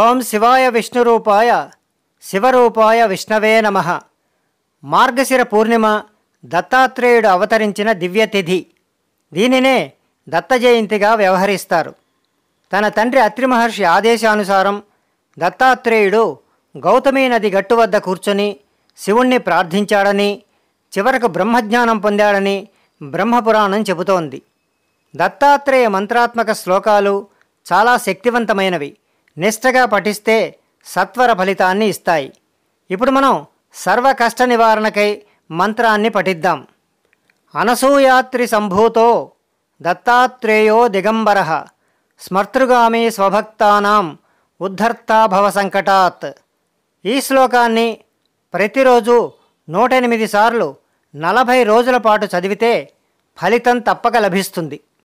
ఓం శివాయ విష్ణురూపాయ శివరూపాయ విష్ణవే నమ మార్గశిర పూర్ణిమ దత్తాత్రేయుడు అవతరించిన దివ్యతిథి దీనినే దత్త జయంతిగా వ్యవహరిస్తారు తన తండ్రి అత్రిమహర్షి ఆదేశానుసారం దత్తాత్రేయుడు గౌతమీ నది గట్టు వద్ద కూర్చొని శివుణ్ణి ప్రార్థించాడని చివరకు బ్రహ్మజ్ఞానం పొందాడని బ్రహ్మపురాణం చెబుతోంది దత్తాత్రేయ మంత్రాత్మక శ్లోకాలు చాలా శక్తివంతమైనవి నిష్టగా పఠిస్తే సత్వర ఫలితాన్ని ఇస్తాయి ఇప్పుడు మనం సర్వ కష్ట నివారణకై మంత్రాన్ని పఠిద్దాం అనసూయాత్రి సంభూతో దత్తాత్రేయో దిగంబర స్మర్తృగామి స్వభక్తానాం ఉద్ధర్తాభవ సంకటాత్ ఈ శ్లోకాన్ని ప్రతిరోజు నూట ఎనిమిది సార్లు నలభై రోజుల పాటు చదివితే ఫలితం తప్పక లభిస్తుంది